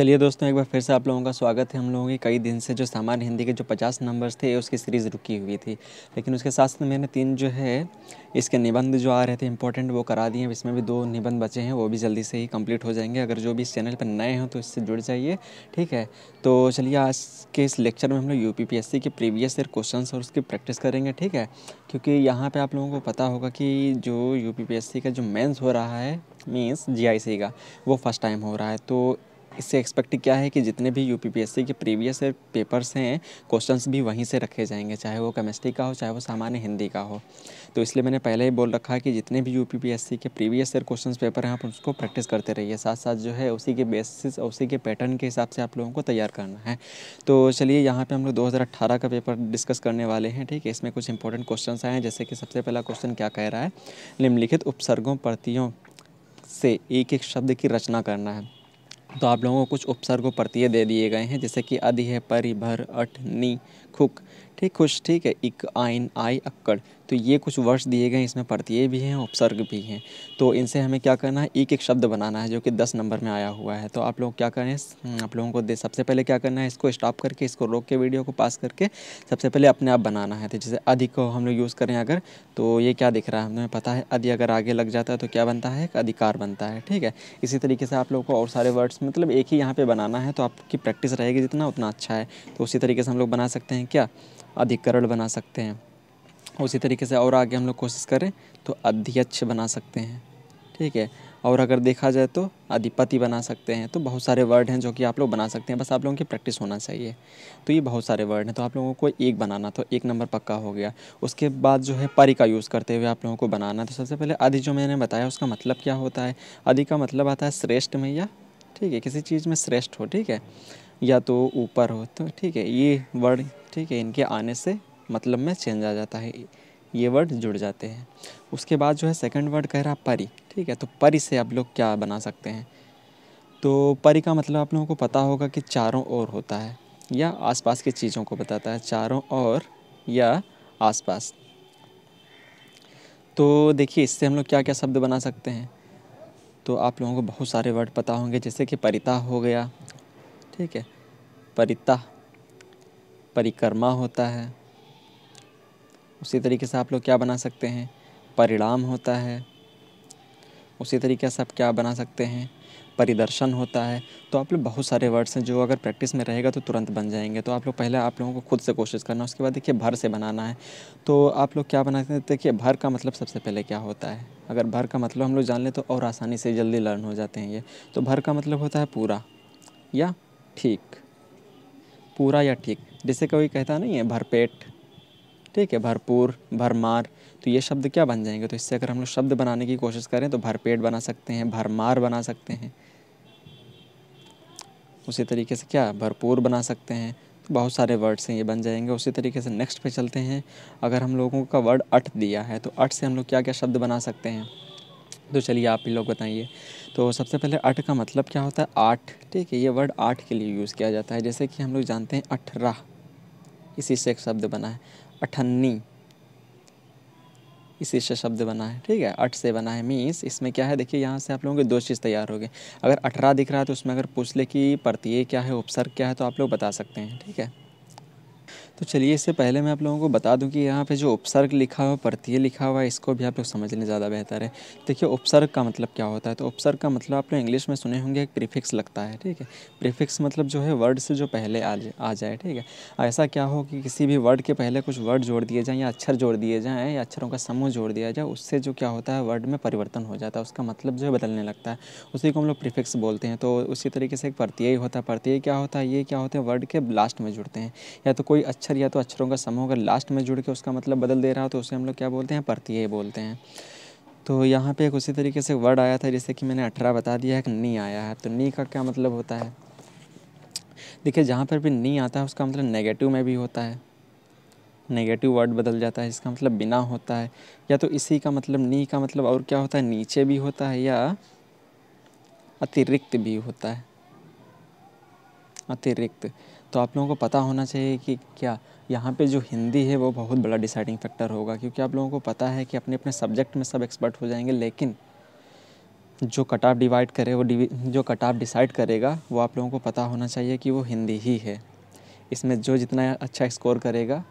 चलिए दोस्तों एक बार फिर से आप लोगों का स्वागत है हम लोगों की कई दिन से जो सामान्य हिंदी के जो पचास नंबर्स थे उसकी सीरीज़ रुकी हुई थी लेकिन उसके साथ साथ मैंने तीन जो है इसके निबंध जो आ रहे थे इंपॉर्टेंट वो करा दिए इसमें भी दो निबंध बचे हैं वो भी जल्दी से ही कंप्लीट हो जाएंगे अगर जो भी इस चैनल पर नए हों तो इससे जुड़ जाइए ठीक है तो चलिए आज के इस लेक्चर में हम लोग यू के प्रीवियस ईयर क्वेश्चन और उसकी प्रैक्टिस करेंगे ठीक है क्योंकि यहाँ पर आप लोगों को पता होगा कि जो यू का जो मेन्स हो रहा है मीन्स जी का वो फर्स्ट टाइम हो रहा है तो इससे एक्सपेक्ट क्या है कि जितने भी यू के प्रीवियस पेपर्स हैं क्वेश्चंस भी वहीं से रखे जाएंगे चाहे वो केमिस्ट्री का हो चाहे वो सामान्य हिंदी का हो तो इसलिए मैंने पहले ही बोल रखा है कि जितने भी यू के प्रीवियस ईयर क्वेश्चन पेपर हैं आप उसको प्रैक्टिस करते रहिए साथ साथ जो है उसी के बेसिस उसी के पैटर्न के हिसाब से आप लोगों को तैयार करना है तो चलिए यहाँ पर हम लोग दो का पेपर डिस्कस करने वाले हैं ठीक है इसमें कुछ इंपॉर्टेंट क्वेश्चन आए हैं जैसे कि सबसे पहला क्वेश्चन क्या कह रहा है निम्नलिखित उपसर्गों प्रतियों से एक एक शब्द की रचना करना है तो आप लोगों को कुछ उपसर्ग प्रत्यय दे दिए गए हैं जैसे कि अधि है परि भर अठ नी खुक ठीक कुछ ठीक है इक आइन आई अक्कड़ तो ये कुछ वर्ड्स दिए गए इसमें प्रत्यय भी हैं उपसर्ग भी हैं तो इनसे हमें क्या करना है एक एक शब्द बनाना है जो कि दस नंबर में आया हुआ है तो आप लोग क्या करें हम्म, आप लोगों को दे सबसे पहले क्या करना है इसको स्टॉप करके इसको रोक के वीडियो को पास करके सबसे पहले अपने आप बनाना है तो जैसे अधिक को हम लोग यूज़ करें अगर तो ये क्या दिख रहा है हमें पता है अधि अगर आगे लग जाता है तो क्या बनता है एक अधिकार बनता है ठीक है इसी तरीके से आप लोगों को और सारे वर्ड्स मतलब एक ही यहाँ पर बनाना है तो आपकी प्रैक्टिस रहेगी जितना उतना अच्छा है तो उसी तरीके से हम लोग बना सकते हैं क्या अधिकरण बना सकते हैं उसी तरीके से और आगे हम लोग कोशिश करें तो अध्यक्ष बना सकते हैं ठीक है और अगर देखा जाए तो अधिपति बना सकते हैं तो बहुत सारे वर्ड हैं जो कि आप लोग बना सकते हैं बस आप लोगों की प्रैक्टिस होना चाहिए तो ये बहुत सारे वर्ड हैं तो आप लोगों को एक बनाना तो एक नंबर पक्का हो गया उसके बाद जो है परी का यूज़ करते हुए आप लोगों को बनाना तो सबसे पहले अधि जो मैंने बताया उसका मतलब क्या होता है अधि का मतलब आता है श्रेष्ठ में या ठीक है किसी चीज़ में श्रेष्ठ हो ठीक है या तो ऊपर हो तो ठीक है ये वर्ड ठीक है इनके आने से मतलब में चेंज आ जाता है ये वर्ड जुड़ जाते हैं उसके बाद जो है सेकंड वर्ड कह रहा परी ठीक है तो परी से आप लोग क्या बना सकते हैं तो परी का मतलब आप लोगों को पता होगा कि चारों ओर होता है या आसपास की चीज़ों को बताता है चारों ओर या आसपास तो देखिए इससे हम लोग क्या क्या शब्द बना सकते हैं तो आप लोगों को बहुत सारे वर्ड पता होंगे जैसे कि परिता हो गया ठीक है परिता परिक्रमा होता है उसी तरीके से आप लोग क्या बना सकते हैं परिणाम होता है उसी तरीके से आप क्या बना सकते हैं परिदर्शन होता है तो आप लोग बहुत सारे वर्ड्स हैं जो अगर प्रैक्टिस में रहेगा तो तुरंत बन जाएंगे तो आप लोग पहले आप लोगों को खुद से कोशिश करना उसके बाद देखिए भर से बनाना है तो आप लोग क्या बना सकते देखिए भर का मतलब सबसे पहले क्या होता है अगर भर का मतलब हम लोग जान लें तो और आसानी से जल्दी लर्न हो जाते हैं ये तो भर का मतलब होता है पूरा या ठीक पूरा या ठीक जैसे कोई कहता नहीं है भरपेट ठीक है भरपूर भरमार तो ये शब्द क्या बन जाएंगे तो इससे अगर हम लोग शब्द बनाने की कोशिश करें तो भरपेट बना सकते हैं भरमार बना सकते हैं उसी तरीके से क्या भरपूर बना सकते हैं तो बहुत सारे वर्ड्स हैं ये बन जाएंगे उसी तरीके से नेक्स्ट पे चलते हैं अगर हम लोगों का वर्ड अट दिया है तो अट से हम लोग क्या क्या शब्द बना सकते हैं तो चलिए आप ही लोग बताइए तो सबसे पहले अट का मतलब क्या होता है आठ ठीक है ये वर्ड आठ के लिए यूज़ किया जाता है जैसे कि हम लोग जानते हैं अठारह इसी से एक शब्द बना है अठन्नी इसी से शब्द बना है ठीक है अठ से बना है मीन्स इसमें क्या है देखिए यहाँ से आप लोगों के दो चीज़ तैयार हो गए अगर अठारह दिख रहा है तो उसमें अगर पूछ ले कि प्रत्यय क्या है उपसर्ग क्या है तो आप लोग बता सकते हैं ठीक है तो चलिए इससे पहले मैं आप लोगों को बता दूं कि यहाँ पे जो उपसर्ग लिखा हुआ प्रत्यय लिखा हुआ है इसको भी आप लोग समझ लें ज़्यादा बेहतर है देखिए उपसर्ग का मतलब क्या होता है तो उपसर्ग का मतलब आप लोग इंग्लिश में सुने होंगे प्रीफिक्स लगता है ठीक है प्रीफिक्स मतलब जो है वर्ड से जो पहले आ जाए आ जाए ठीक है ऐसा क्या हो कि किसी भी वर्ड के पहले कुछ वर्ड जोड़ दिए जाएँ या अक्षर जोड़ दिए जाएँ या अक्षरों का समूह जोड़ दिया जाए उससे जो क्या होता है वर्ड में परिवर्तन हो जाता है उसका मतलब जो है बदलने लगता है उसी को हम लोग प्रीफिक्स बोलते हैं तो उसी तरीके से एक प्रत्यय होता है प्रत्यय क्या होता है ये क्या होते हैं वर्ड के लास्ट में जुड़ते हैं या तो कोई अच्छा अक्षर या तो अक्षरों का समूह अगर लास्ट में जुड़ के उसका मतलब बदल दे रहा हो तो उसे हम लोग क्या बोलते हैं प्रत्यय बोलते हैं तो यहाँ पे एक उसी तरीके से वर्ड आया था जैसे कि मैंने अठारह बता दिया है कि नी आया है तो नी का क्या मतलब होता है देखिए जहाँ पर भी नी आता है उसका मतलब नेगेटिव में भी होता है नेगेटिव वर्ड बदल जाता है इसका मतलब बिना होता है या तो इसी का मतलब नी का मतलब और क्या होता है नीचे भी होता है या अतिरिक्त भी होता है अतिरिक्त तो आप लोगों को पता होना चाहिए कि क्या यहाँ पे जो हिंदी है वो बहुत बड़ा डिसाइडिंग फैक्टर होगा क्योंकि आप लोगों को पता है कि अपने अपने सब्जेक्ट में सब एक्सपर्ट हो जाएंगे लेकिन जो कट ऑफ डिवाइड करे वो जो कट ऑफ डिसाइड करेगा वो आप लोगों को पता होना चाहिए कि वो हिंदी ही है इसमें जो जितना अच्छा स्कोर करेगा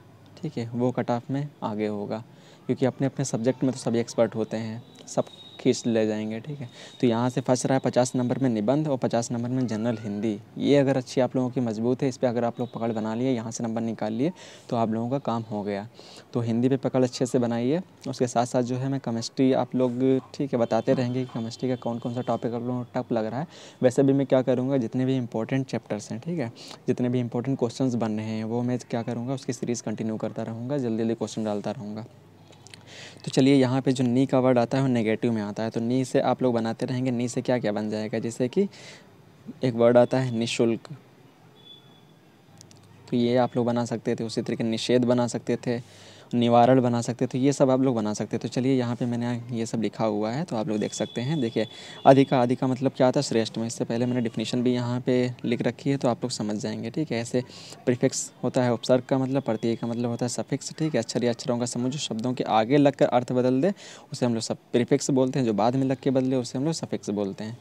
ठीक है वो कट ऑफ में आगे होगा क्योंकि अपने अपने सब्जेक्ट में तो सभी एक्सपर्ट होते हैं सब खींच ले जाएंगे ठीक है तो यहाँ से फंस रहा है पचास नंबर में निबंध और पचास नंबर में जनरल हिंदी ये अगर अच्छी आप लोगों की मजबूत है इस पर अगर आप लोग पकड़ बना लिए यहाँ से नंबर निकाल लिए तो आप लोगों का काम हो गया तो हिंदी पर पकड़ अच्छे से बनाइए उसके साथ साथ जो है मैं केमिस्ट्री आप लोग ठीक है बताते रहेंगे कि केमिस्ट्री का कौन कौन सा टॉपिक आप लोगों को टफ लग रहा है वैसे भी मैं क्या करूँगा जितने भी इंपॉर्टेंट चैप्टर्स हैं ठीक है जितने भी इंपॉर्टेंट क्वेश्चन बन रहे हैं वो मैं क्या करूँगा उसकी सीरीज़ कंटिन्यू करता रहूँगा जल्दी जल्दी क्वेश्चन डालता रहूँगा तो चलिए यहाँ पे जो नी का वर्ड आता है वो नेगेटिव में आता है तो नी से आप लोग बनाते रहेंगे नी से क्या क्या बन जाएगा जैसे कि एक वर्ड आता है निशुल्क तो ये आप लोग बना सकते थे उसी तरीके निषेध बना सकते थे निवारण बना सकते तो ये सब आप लोग बना सकते तो चलिए यहाँ पे मैंने ये सब लिखा हुआ है तो आप लोग देख सकते हैं देखिए अधिका अधिका मतलब क्या आता है श्रेष्ठ में इससे पहले मैंने डिफिनीशन भी यहाँ पे लिख रखी है तो आप लोग समझ जाएंगे ठीक है ऐसे प्रिफिक्स होता है उपसर्ग का मतलब प्रत्येक का मतलब होता है सफिक्स ठीक है अक्षर या अक्षरों का समूह जो शब्दों के आगे लग अर्थ बदल दे उसे हम लोग सब प्रिफिक्स बोलते हैं जो बाद में लग के बदले उसे हम लोग सफिक्स बोलते हैं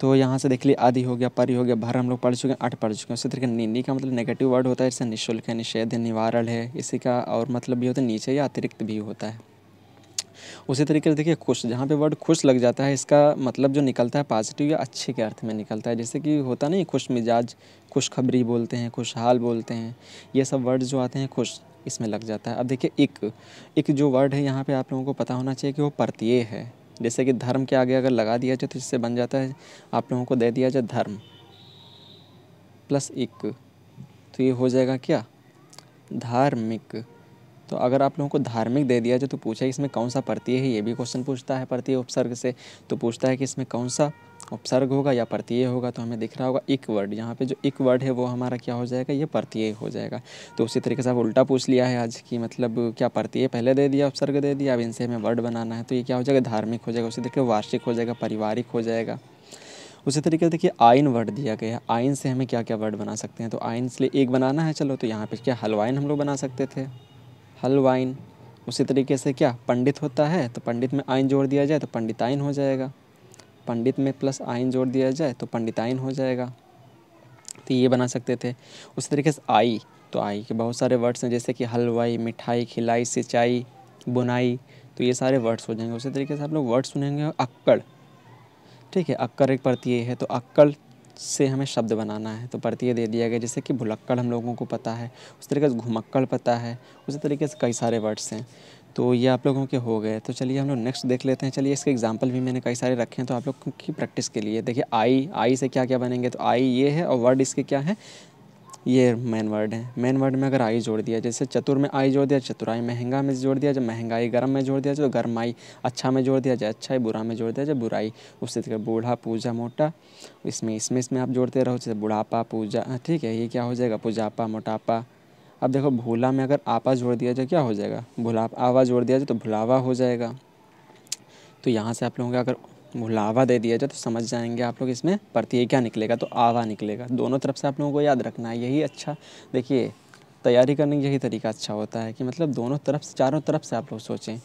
तो यहाँ से देख लिए आदि हो गया परि हो गया भर हम लोग पढ़ चुके हैं अट पढ़ चुके हैं उसी तरीके निन्नी का मतलब नेगेटिव वर्ड होता है इससे निःशुल्क है निषेध है निवारण है इसी का और मतलब भी होता है नीचे या अतिरिक्त भी होता है उसी तरीके से देखिए खुश जहाँ पे वर्ड खुश लग जाता है इसका मतलब जो निकलता है पॉजिटिव या अच्छे के अर्थ में निकलता है जैसे कि होता नहीं खुश मिजाज खुशखबरी बोलते हैं खुशहाल बोलते हैं ये सब वर्ड जो आते हैं खुश इसमें लग जाता है अब देखिए एक एक जो वर्ड है यहाँ पे आप लोगों को पता होना चाहिए कि वो प्रत्यय है जैसे कि धर्म के आगे अगर लगा दिया जाए तो इससे बन जाता है आप लोगों को दे दिया जाए धर्म प्लस एक तो ये हो जाएगा क्या धार्मिक तो अगर आप लोगों को धार्मिक दे दिया जाए तो पूछा इसमें कौन सा प्रत्यय है ये भी क्वेश्चन पूछता है प्रत्यय उपसर्ग से तो पूछता है कि इसमें कौन सा उपसर्ग होगा या प्रत्यय होगा तो हमें दिख रहा होगा एक वर्ड यहाँ पे जो एक वर्ड है वो हमारा क्या हो जाएगा ये प्रत्यय हो जाएगा तो उसी तरीके से आप उल्टा पूछ लिया है आज कि मतलब क्या प्रत्यय पहले दे दिया उपसर्ग दे दिया अब इनसे हमें वर्ड बनाना है तो ये क्या हो जाएगा धार्मिक हो जाएगा उसी तरीके वार्षिक हो जाएगा पारिवारिक हो जाएगा उसी तरीके से देखिए आयन वर्ड दिया गया है आयन से हमें क्या क्या वर्ड बना सकते हैं तो आयन से एक बनाना है चलो तो यहाँ पर क्या हलवाइन हम लोग बना सकते थे हलवाइन उसी तरीके से क्या पंडित होता है तो पंडित में आइन जोड़ दिया जाए तो पंडिताइन हो जाएगा पंडित में प्लस आइन जोड़ दिया जाए तो पंडिताइन हो जाएगा तो ये बना सकते थे उसी तरीके से आई तो आई के बहुत सारे वर्ड्स हैं जैसे कि हलवाई मिठाई खिलाई सिंचाई बुनाई तो ये सारे वर्ड्स हो जाएंगे उसी तरीके से आप लोग वर्ड सुनेंगे अक्कड़ ठीक है अक्कड़ एक प्रत्यय है तो अक्कड़ से हमें शब्द बनाना है तो प्रत्यय दे दिया गया जैसे कि भुलक्कड़ हम लोगों को पता है उस तरीके से घुमक्कड़ पता है उसी तरीके से कई सारे वर्ड्स हैं तो ये आप लोगों के हो गए तो चलिए हम लोग नेक्स्ट देख लेते हैं चलिए इसके एग्जाम्पल भी मैंने कई सारे रखे हैं तो आप लोग की प्रैक्टिस के लिए देखिए आई आई से क्या क्या बनेंगे तो आई ये है और वर्ड इसके क्या है ये मेन वर्ड है मेन वर्ड में अगर आई जोड़ दिया जैसे चतुर में आई जोड़ दिया चतुराई महंगा में जोड़ दिया जब महंगाई गर्म में जोड़ दिया तो गर्माई अच्छा में जोड़ दिया जाए अच्छाई बुरा में जोड़ दिया जाए बुराई उससे तरह तो बूढ़ा पूजा मोटा इसमें इसमें इसमें आप जोड़ते रहो जैसे बुढ़ापा पूजा हाँ, ठीक है ये क्या हो जाएगा पूजापा मोटापा अब देखो भूला में अगर आपा जोड़ दिया जाए तो क्या हो जाएगा भुला आवा जोड़ दिया जाए तो भुलावा हो जाएगा तो यहाँ से आप लोगों का अगर लावा दे दिया जाए तो समझ जाएंगे आप लोग इसमें प्रत्यय क्या निकलेगा तो आवा निकलेगा दोनों तरफ से आप लोगों को याद रखना है यही अच्छा देखिए तैयारी करने का यही तरीका अच्छा होता है कि मतलब दोनों तरफ से चारों तरफ से आप लोग सोचें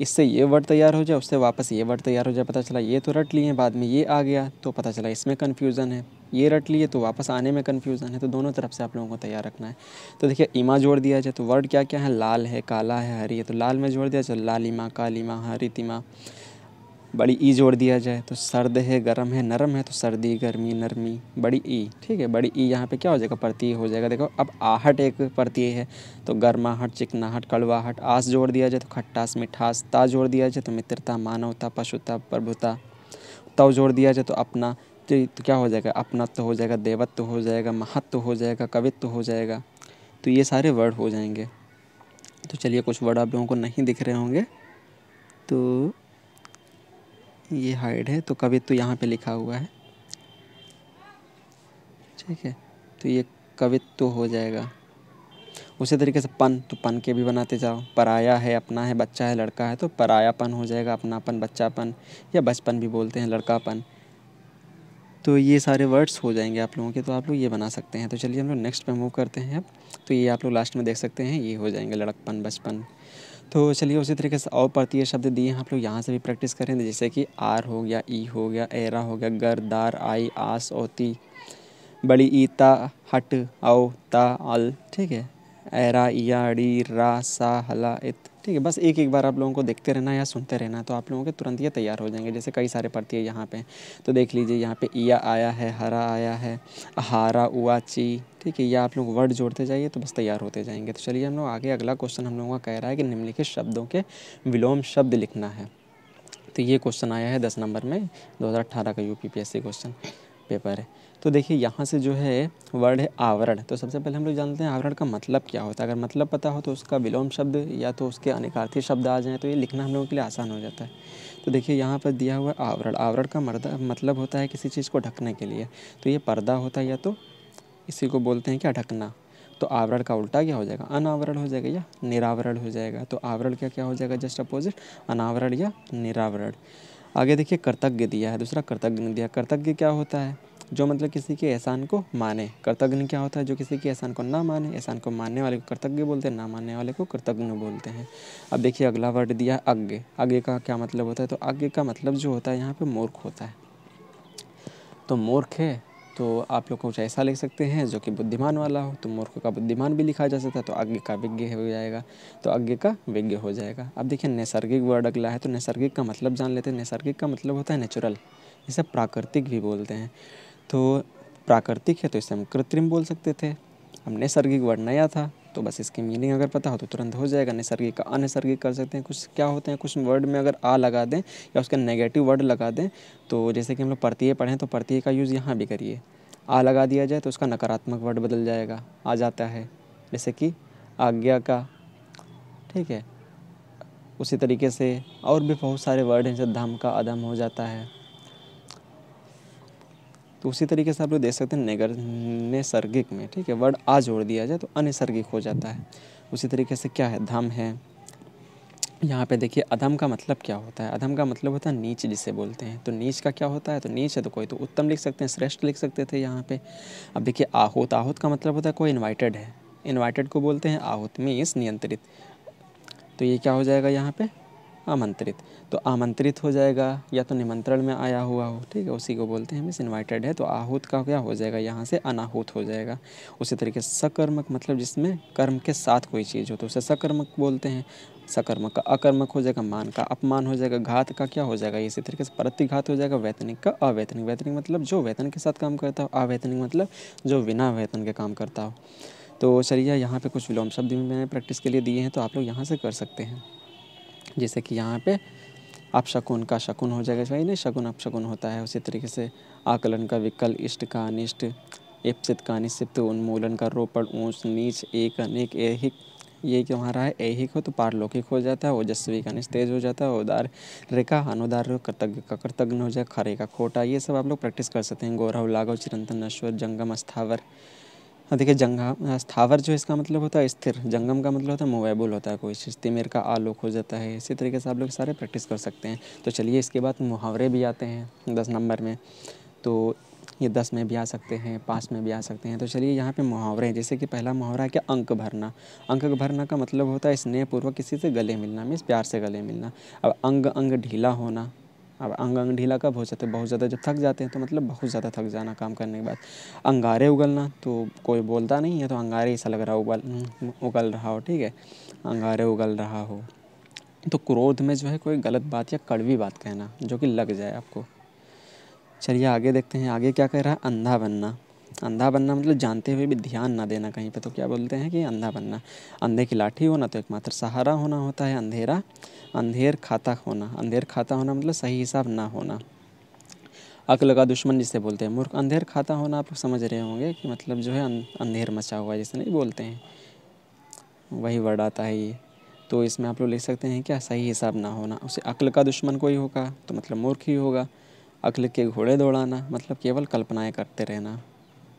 इससे ये वर्ड तैयार हो जाए उससे वापस ये वर्ड तैयार हो जाए पता चला ये तो रट लिए बाद में ये आ गया तो पता चला इसमें कन्फ्यूज़न है ये रट लिए तो वापस आने में कन्फ्यूज़न है तो दोनों तरफ से आप लोगों को तैयार रखना है तो देखिए इमा जोड़ दिया जाए तो वर्ड क्या क्या है लाल है काला है हरी है तो लाल में जोड़ दिया जाए लाल इमा लालिमा कालीमा हरितिमा बड़ी ई जोड़ दिया जाए तो सर्द है गर्म है नरम है तो सर्दी गर्मी नरमी बड़ी ई ठीक है बड़ी ई यहाँ पे क्या हो जाएगा प्रत्यय हो जाएगा देखो अब आहट एक प्रत्यय है तो गर्माहट चिकनाहट कड़वाहट आस जोड़ दिया जाए तो खट्टास मिठास ता जोड़ दिया जाए तो मित्रता मानवता पशुता प्रभुता तव जोड़ दिया जाए तो अपना तो, तो, क्या हो जाएगा अपनत्व हो जाएगा देवत्व हो जाएगा महत्व हो जाएगा कवित्व हो जाएगा तो ये सारे वर्ड हो जाएंगे तो चलिए कुछ वर्ड आप लोगों को नहीं दिख रहे होंगे तो ये हाइड है तो कवित्व तो यहाँ पे लिखा हुआ है ठीक है तो ये कवित्व हो जाएगा उसी तरीके से पन तो पन के भी बनाते जाओ पराया है अपना है बच्चा है लड़का है तो परायापन हो जाएगा अपनापन बच्चापन या बचपन भी बोलते हैं लड़कापन तो ये सारे वर्ड्स हो जाएंगे आप लोगों के तो आप लोग ये बना सकते हैं तो चलिए हम लोग नेक्स्ट पे मूव करते हैं अब तो ये आप लोग लास्ट में देख सकते हैं ये हो जाएंगे लड़कपन बचपन तो चलिए उसी तरीके से और परतीय शब्द दिए हैं आप लोग यहाँ से भी प्रैक्टिस करें जैसे कि आर हो गया ई हो गया एरा हो गया गर दार आई आस ओती बड़ी ई ता हट औ ता अल ठीक है एरा या डी रा सा हला इत ठीक है बस एक एक बार आप लोगों को देखते रहना या सुनते रहना तो आप लोगों के तुरंत ये तैयार हो जाएंगे जैसे कई सारे प्रत्यय यहाँ पे तो देख लीजिए यहाँ पे ईया आया है हरा आया है हारा उआ ची ठीक है या आप लोग वर्ड जोड़ते जाइए तो बस तैयार होते जाएंगे तो चलिए हम लोग आगे अगला क्वेश्चन हम लोगों का कह रहा है कि निम्नलिखित शब्दों के विलोम शब्द लिखना है तो ये क्वेश्चन आया है दस नंबर में अठारह का सी क्वेश्चन पेपर है तो देखिए यहाँ से जो है वर्ड है आवरण तो सबसे पहले हम लोग जानते हैं आवरण का मतलब क्या होता है अगर मतलब पता हो तो उसका विलोम शब्द या तो उसके अनेकार्थी शब्द आ जाएँ तो ये लिखना हम लोगों के लिए आसान हो जाता है तो देखिए यहाँ पर दिया हुआ आवरण आवरण का मतलब होता है किसी चीज़ को ढकने के लिए तो ये पर्दा होता है या तो इसी को बोलते हैं क्या ढकना तो आवरण का उल्टा क्या हो जाएगा अनावरण हो जाएगा या निरावरण हो जाएगा तो आवरण का क्या हो जाएगा जस्ट अपोजिट अनावरण या निरावरण आगे देखिए कर्तज्ञ दिया है दूसरा कर्तज्ञ दिया कर्तज्ञ क्या होता है जो मतलब किसी के एहसान को माने कर्तज्ञ क्या होता है जो किसी के एहसान को ना माने एहसान को मानने वाले को कर्तज्ञ बोलते हैं ना मानने वाले को कर्तज्ञ बोलते हैं अब देखिए अगला वर्ड दिया है अज्ञ अज्ञ का क्या मतलब होता है तो अज्ञ का मतलब जो होता है यहाँ पे मूर्ख होता है तो मूर्ख है तो आप लोग कुछ ऐसा लिख सकते हैं जो कि बुद्धिमान वाला हो तो मूर्ख का बुद्धिमान भी लिखा जा सकता है तो आज्ञ का विज्ञ हो जाएगा तो आज्ञ का विज्ञ हो जाएगा अब देखिए नैसर्गिक वर्ड अगला है तो नैसर्गिक का मतलब जान लेते हैं नैसर्गिक का मतलब होता है नेचुरल इसे प्राकृतिक भी बोलते हैं तो प्राकृतिक है तो इसे हम कृत्रिम बोल सकते थे अब नैसर्गिक वर्ड नया था तो बस इसकी मीनिंग अगर पता हो तो तुरंत हो जाएगा नैसर्गिक का अनैसर्गिक कर सकते हैं कुछ क्या होते हैं कुछ वर्ड में अगर आ लगा दें या उसका नेगेटिव वर्ड लगा दें तो जैसे कि हम लोग प्रत्यय पढ़ें तो प्रत्यय का यूज़ यहाँ भी करिए आ लगा दिया जाए तो उसका नकारात्मक वर्ड बदल जाएगा आ जाता है जैसे कि आज्ञा का ठीक है उसी तरीके से और भी बहुत सारे वर्ड हैं जैसे धम का अधम हो जाता है तो उसी तरीके से आप लोग देख सकते हैं निगर नैसर्गिक में ठीक है वर्ड आ जोड़ दिया जाए तो अनैसर्गिक हो जाता है उसी तरीके से क्या है धम है यहाँ पे देखिए अधम का मतलब क्या होता है अधम का मतलब होता है नीच जिसे बोलते हैं तो नीच का क्या होता है तो नीच है तो कोई तो उत्तम लिख सकते हैं श्रेष्ठ लिख सकते थे यहाँ पे अब देखिए आहूत आहूत का मतलब होता है कोई इन्वाइटेड है इन्वाइटेड को बोलते हैं में इस नियंत्रित तो ये क्या हो जाएगा यहाँ पे आमंत्रित तो आमंत्रित हो जाएगा या तो निमंत्रण में आया हुआ हो ठीक है उसी को बोलते हैं मिस इन्वाइटेड है तो आहूत का क्या हो जाएगा यहाँ से अनाहूत हो जाएगा उसी तरीके से सकर्मक मतलब जिसमें कर्म के साथ कोई चीज़ हो तो उसे सकर्मक बोलते हैं सकर्मक का अकर्मक हो जाएगा मान का अपमान हो जाएगा घात का क्या हो जाएगा इसी तरीके से प्रतिघात हो जाएगा वैतनिक का अवैतनिक वैतनिक मतलब जो वेतन के साथ काम करता हो अवैतनिक मतलब जो बिना वेतन के काम करता हो तो चलिए यहाँ पे कुछ विलोम शब्द भी मैंने प्रैक्टिस के लिए दिए हैं तो आप लोग यहाँ से कर सकते हैं जैसे कि यहाँ पे आप शकुन का शकुन हो जाएगा भाई नहीं शकुन आप शकुन होता है उसी तरीके से आकलन का विकल इष्ट का अनिष्ट इप्सित का अनिश्चित उन्मूलन का रोपण ऊँच नीच एक अनेक एहिक ये कि हमारा है ऐहिक हो तो पारलौकिक हो जाता है ओजस्वी का निस्तेज हो जाता है उदार रेखा अनुदार कृतज्ञ का कृतज्ञ हो जाए खरे का खोटा ये सब आप लोग प्रैक्टिस कर सकते हैं गौरव लाघव चिरंतन नश्वर जंगम स्थावर हाँ, देखिए जंगा हाँ, स्थावर जो इसका मतलब होता है स्थिर जंगम का मतलब होता है मोवेबल होता है कोई चीज़ तिमिर का आलोक हो जाता है इसी तरीके से आप लोग सारे प्रैक्टिस कर सकते हैं तो चलिए इसके बाद मुहावरे भी आते हैं दस नंबर में तो ये दस में भी आ सकते हैं पाँच में भी आ सकते हैं तो चलिए यहाँ पे मुहावरे हैं जैसे कि पहला मुहावरा है क्या अंक भरना अंक भरना का मतलब होता है स्नेहपूर्वक किसी से गले मिलना मीन्स प्यार से गले मिलना अब अंग अंग ढीला होना अब अंग अंग ढीला कब हो जाता है बहुत ज़्यादा जब थक जाते हैं तो मतलब बहुत ज़्यादा थक जाना काम करने के बाद अंगारे उगलना तो कोई बोलता नहीं है तो अंगारे ऐसा लग रहा उगल हम्म, उगल रहा हो ठीक है अंगारे उगल रहा हो तो क्रोध में जो है कोई गलत बात या कड़वी बात कहना जो कि लग जाए आपको चलिए आगे देखते हैं आगे क्या कह रहा है अंधा बनना अंधा बनना मतलब जानते हुए भी ध्यान ना देना कहीं पे तो क्या बोलते हैं कि अंधा बनना अंधे की लाठी होना तो एकमात्र सहारा होना होता है अंधेरा अंधेर खाता होना अंधेर खाता होना मतलब सही हिसाब ना होना अकल का दुश्मन जिसे बोलते हैं मूर्ख अंधेर खाता होना आप समझ रहे होंगे कि मतलब जो है अं-, अंधेर मचा हुआ जैसे नहीं बोलते हैं वही वर्ड आता है ये तो इसमें आप लोग लिख सकते हैं क्या सही हिसाब ना होना उसे अकल का दुश्मन कोई होगा तो मतलब मूर्ख ही होगा अकल के घोड़े दौड़ाना मतलब केवल कल्पनाएं करते रहना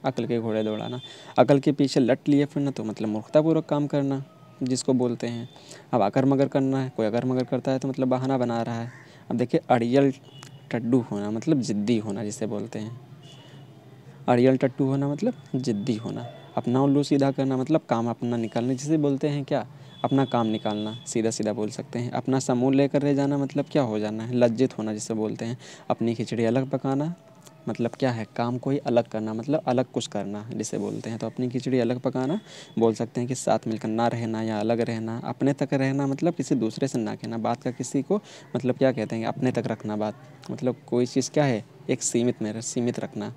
अकल के घोड़े दौड़ाना अकल के पीछे लट लिए फिरना तो मतलब मूर्खतापूर्वक काम करना जिसको बोलते हैं अब अगर मगर करना है कोई अगर मगर करता है तो मतलब बहाना बना रहा है अब देखिए अड़ियल टड्डू होना मतलब ज़िद्दी होना जिसे बोलते हैं अड़ियल टट्टू होना मतलब ज़िद्दी होना अपना उल्लू सीधा करना मतलब काम अपना निकालना जिसे बोलते हैं क्या अपना काम निकालना सीधा सीधा बोल सकते हैं अपना समूह लेकर रह जाना मतलब क्या हो जाना है लज्जित होना जिसे बोलते हैं अपनी खिचड़ी अलग पकाना मतलब क्या है काम को ही अलग करना मतलब अलग कुछ करना जिसे बोलते हैं तो अपनी खिचड़ी अलग पकाना बोल सकते हैं कि साथ मिलकर ना रहना या अलग रहना अपने तक रहना मतलब किसी दूसरे से ना कहना बात का किसी को मतलब क्या कहते हैं अपने तक रखना बात मतलब कोई चीज़ क्या है एक सीमित में सीमित रखना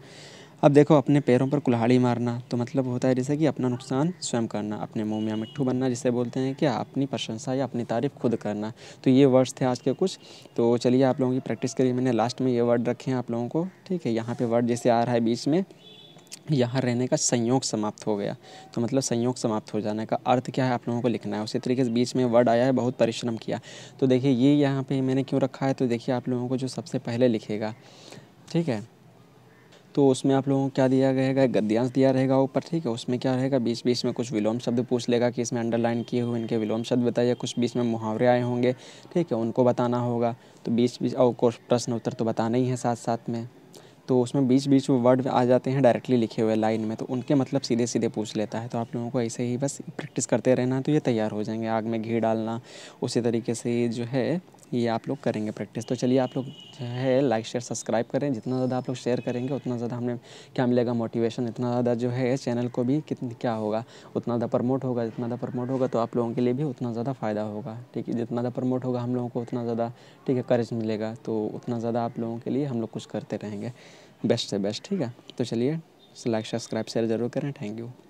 अब देखो अपने पैरों पर कुल्हाड़ी मारना तो मतलब होता है जैसे कि अपना नुकसान स्वयं करना अपने मुँह में मिट्ठू बनना जिसे बोलते हैं कि अपनी प्रशंसा या अपनी तारीफ खुद करना तो ये वर्ड्स थे आज के कुछ तो चलिए आप लोगों की प्रैक्टिस करिए मैंने लास्ट में ये वर्ड रखे हैं आप लोगों को ठीक है यहाँ पर वर्ड जैसे आ रहा है बीच में यहाँ रहने का संयोग समाप्त हो गया तो मतलब संयोग समाप्त हो जाने का अर्थ क्या है आप लोगों को लिखना है उसी तरीके से बीच में वर्ड आया है बहुत परिश्रम किया तो देखिए ये यहाँ पे मैंने क्यों रखा है तो देखिए आप लोगों को जो सबसे पहले लिखेगा ठीक है तो उसमें आप लोगों को क्या दिया रहेगा गद्यांश दिया रहेगा ऊपर ठीक है उसमें क्या रहेगा बीच बीच में कुछ विलोम शब्द पूछ लेगा कि इसमें अंडरलाइन किए हुए इनके विलोम शब्द बताइए कुछ बीच में मुहावरे आए होंगे ठीक है उनको बताना होगा तो बीच बीच और कुछ प्रश्न उत्तर तो बताना ही है साथ साथ में तो उसमें बीच बीच में वर्ड आ जाते हैं डायरेक्टली लिखे हुए लाइन में तो उनके मतलब सीधे सीधे पूछ लेता है तो आप लोगों को ऐसे ही बस प्रैक्टिस करते रहना तो ये तैयार हो जाएंगे आग में घी डालना उसी तरीके से जो है ये आप लोग करेंगे प्रैक्टिस तो चलिए आप लोग जो है लाइक शेयर सब्सक्राइब करें जितना ज़्यादा आप लोग शेयर करेंगे उतना ज़्यादा हमें क्या मिलेगा मोटिवेशन इतना ज़्यादा जो है चैनल को भी कितना क्या होगा उतना ज़्यादा प्रमोट होगा जितना ज़्यादा प्रमोट होगा तो आप लोगों के लिए भी उतना ज़्यादा फ़ायदा होगा ठीक है जितना ज़्यादा प्रमोट होगा हम लोगों को उतना ज़्यादा ठीक है करेज मिलेगा तो उतना ज़्यादा आप लोगों के लिए हम लोग कुछ करते रहेंगे बेस्ट से बेस्ट ठीक है तो चलिए लाइक सब्सक्राइब शेयर ज़रूर करें थैंक यू